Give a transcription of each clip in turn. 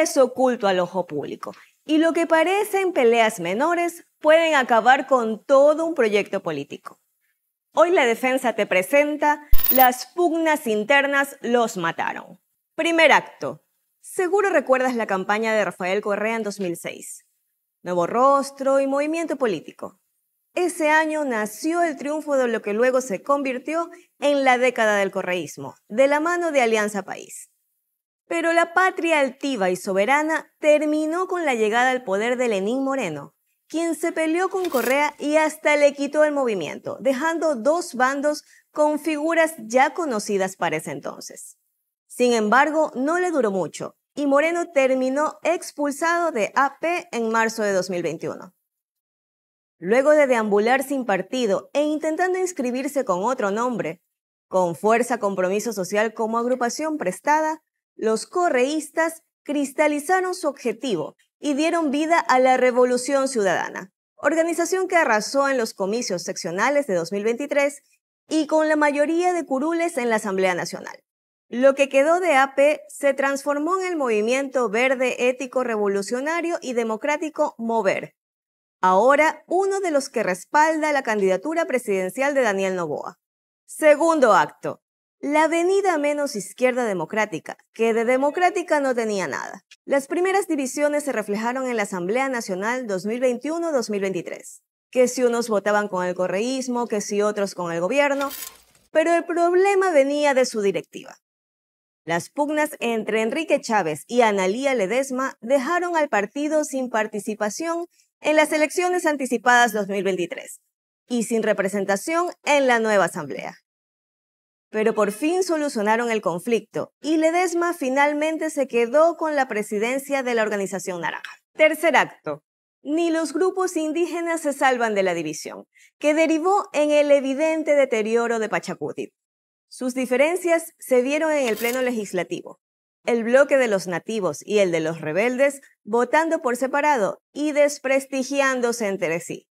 es oculto al ojo público y lo que parecen peleas menores pueden acabar con todo un proyecto político. Hoy la defensa te presenta Las pugnas internas los mataron. Primer acto. Seguro recuerdas la campaña de Rafael Correa en 2006. Nuevo rostro y movimiento político. Ese año nació el triunfo de lo que luego se convirtió en la década del correísmo, de la mano de Alianza País. Pero la patria altiva y soberana terminó con la llegada al poder de Lenín Moreno, quien se peleó con Correa y hasta le quitó el movimiento, dejando dos bandos con figuras ya conocidas para ese entonces. Sin embargo, no le duró mucho y Moreno terminó expulsado de AP en marzo de 2021. Luego de deambular sin partido e intentando inscribirse con otro nombre, con Fuerza Compromiso Social como agrupación prestada, los correístas cristalizaron su objetivo y dieron vida a la Revolución Ciudadana, organización que arrasó en los comicios seccionales de 2023 y con la mayoría de curules en la Asamblea Nacional. Lo que quedó de AP se transformó en el movimiento verde ético revolucionario y democrático Mover, ahora uno de los que respalda la candidatura presidencial de Daniel Novoa. Segundo acto, la avenida menos izquierda democrática, que de democrática no tenía nada. Las primeras divisiones se reflejaron en la Asamblea Nacional 2021-2023, que si unos votaban con el correísmo, que si otros con el gobierno, pero el problema venía de su directiva. Las pugnas entre Enrique Chávez y Analía Ledesma dejaron al partido sin participación en las elecciones anticipadas 2023 y sin representación en la nueva asamblea. Pero por fin solucionaron el conflicto y Ledesma finalmente se quedó con la presidencia de la Organización Naranja. Tercer acto. Ni los grupos indígenas se salvan de la división, que derivó en el evidente deterioro de Pachacuti. Sus diferencias se vieron en el Pleno Legislativo, el bloque de los nativos y el de los rebeldes votando por separado y desprestigiándose entre sí.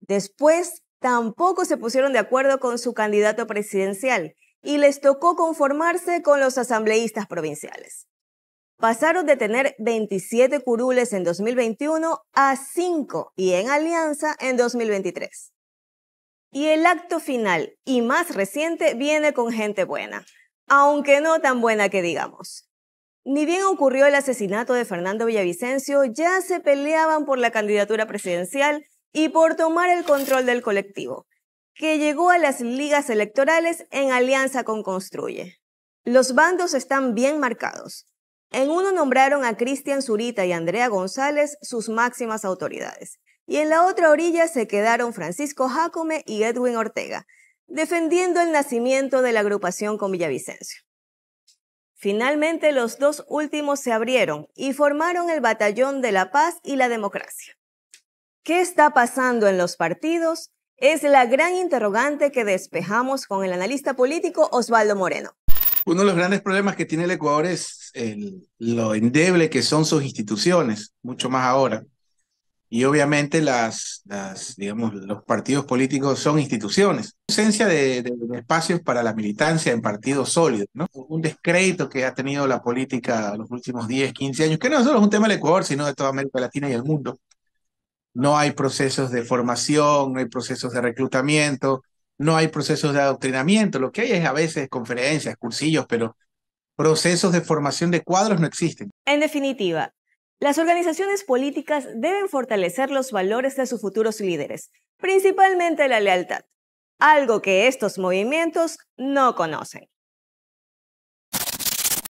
Después, tampoco se pusieron de acuerdo con su candidato presidencial y les tocó conformarse con los asambleístas provinciales. Pasaron de tener 27 curules en 2021 a 5 y en alianza en 2023. Y el acto final y más reciente viene con gente buena, aunque no tan buena que digamos. Ni bien ocurrió el asesinato de Fernando Villavicencio, ya se peleaban por la candidatura presidencial y por tomar el control del colectivo, que llegó a las ligas electorales en alianza con Construye. Los bandos están bien marcados. En uno nombraron a Cristian Zurita y Andrea González sus máximas autoridades, y en la otra orilla se quedaron Francisco Jacome y Edwin Ortega, defendiendo el nacimiento de la agrupación con Villavicencio. Finalmente, los dos últimos se abrieron y formaron el Batallón de la Paz y la Democracia. ¿Qué está pasando en los partidos? Es la gran interrogante que despejamos con el analista político Osvaldo Moreno. Uno de los grandes problemas que tiene el Ecuador es el, lo endeble que son sus instituciones, mucho más ahora. Y obviamente las, las digamos, los partidos políticos son instituciones. Ausencia de, espacios para la militancia en partidos sólidos, ¿no? Un descrédito que ha tenido la política los últimos 10, 15 años, que no solo es un tema del Ecuador, sino de toda América Latina y el mundo no hay procesos de formación, no hay procesos de reclutamiento, no hay procesos de adoctrinamiento, lo que hay es a veces conferencias, cursillos, pero procesos de formación de cuadros no existen. En definitiva, las organizaciones políticas deben fortalecer los valores de sus futuros líderes, principalmente la lealtad, algo que estos movimientos no conocen.